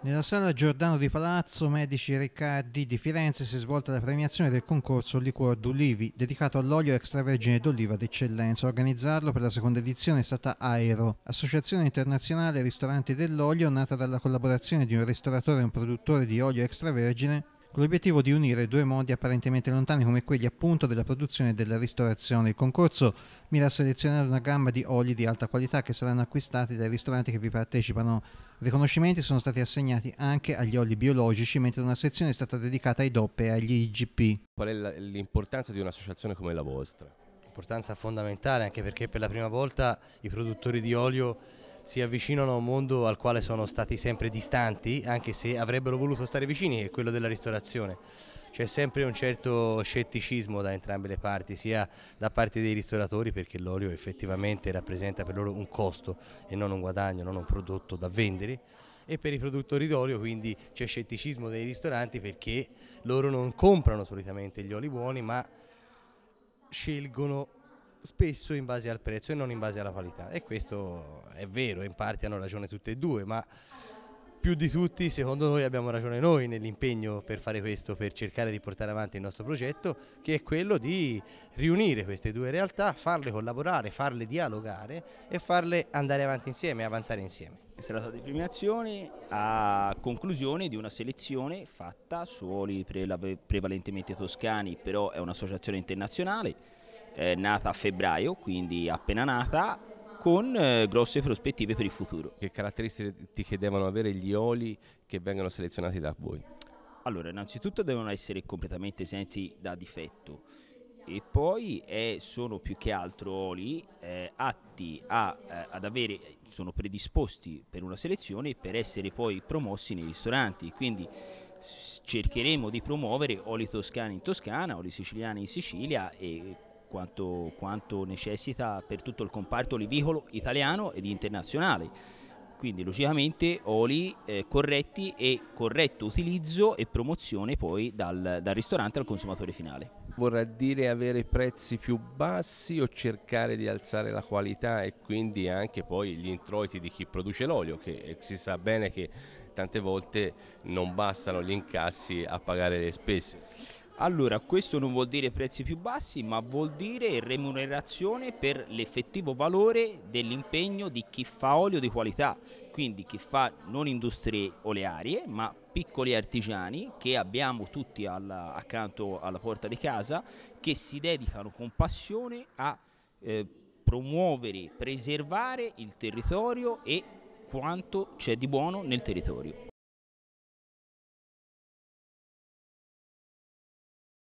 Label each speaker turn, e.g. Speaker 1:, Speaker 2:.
Speaker 1: Nella sala Giordano di Palazzo Medici Riccardi di Firenze si è svolta la premiazione del concorso Liquor d'Ulivi, dedicato all'olio extravergine d'oliva d'eccellenza. organizzarlo per la seconda edizione è stata Aero, associazione internazionale ristoranti dell'olio nata dalla collaborazione di un ristoratore e un produttore di olio extravergine con l'obiettivo di unire due modi apparentemente lontani come quelli appunto della produzione e della ristorazione. Il concorso mira a selezionare una gamma di oli di alta qualità che saranno acquistati dai ristoranti che vi partecipano. Riconoscimenti sono stati assegnati anche agli oli biologici, mentre una sezione è stata dedicata ai DOP e agli IGP.
Speaker 2: Qual è l'importanza di un'associazione come la vostra? L'importanza fondamentale anche perché per la prima volta i produttori di olio si avvicinano a un mondo al quale sono stati sempre distanti, anche se avrebbero voluto stare vicini, che è quello della ristorazione. C'è sempre un certo scetticismo da entrambe le parti, sia da parte dei ristoratori perché l'olio effettivamente rappresenta per loro un costo e non un guadagno, non un prodotto da vendere, e per i produttori d'olio quindi c'è scetticismo dei ristoranti perché loro non comprano solitamente gli oli buoni ma scelgono spesso in base al prezzo e non in base alla qualità e questo è vero, in parte hanno ragione tutte e due, ma più di tutti secondo noi abbiamo ragione noi nell'impegno per fare questo, per cercare di portare avanti il nostro progetto che è quello di riunire queste due realtà, farle collaborare, farle dialogare e farle andare avanti insieme, avanzare insieme.
Speaker 3: questa È la serata di premiazioni a conclusione di una selezione fatta suoli prevalentemente toscani, però è un'associazione internazionale eh, nata a febbraio, quindi appena nata, con eh, grosse prospettive per il futuro. Che caratteristiche devono avere gli oli che vengono selezionati da voi? Allora, innanzitutto devono essere completamente esenti da difetto e poi è, eh, sono più che altro oli eh, atti a, eh, ad avere, sono predisposti per una selezione per essere poi promossi nei ristoranti. Quindi cercheremo di promuovere oli toscani in Toscana, oli siciliani in Sicilia e quanto, quanto necessita per tutto il comparto olivicolo italiano ed internazionale quindi logicamente oli eh, corretti e corretto utilizzo e promozione poi dal, dal, ristorante al consumatore finale. Vorrà dire avere prezzi più bassi o cercare di alzare la qualità e quindi anche poi gli introiti di chi produce l'olio, che eh, si sa bene che tante volte non bastano gli incassi a pagare le spese. Allora, questo non vuol dire prezzi più bassi, ma vuol dire remunerazione per l'effettivo valore dell'impegno di chi fa olio di qualità, quindi chi fa non industrie olearie, ma piccoli artigiani che abbiamo tutti alla, accanto alla porta di casa, che si dedicano con passione a eh, promuovere, preservare il territorio e quanto c'è di buono nel territorio.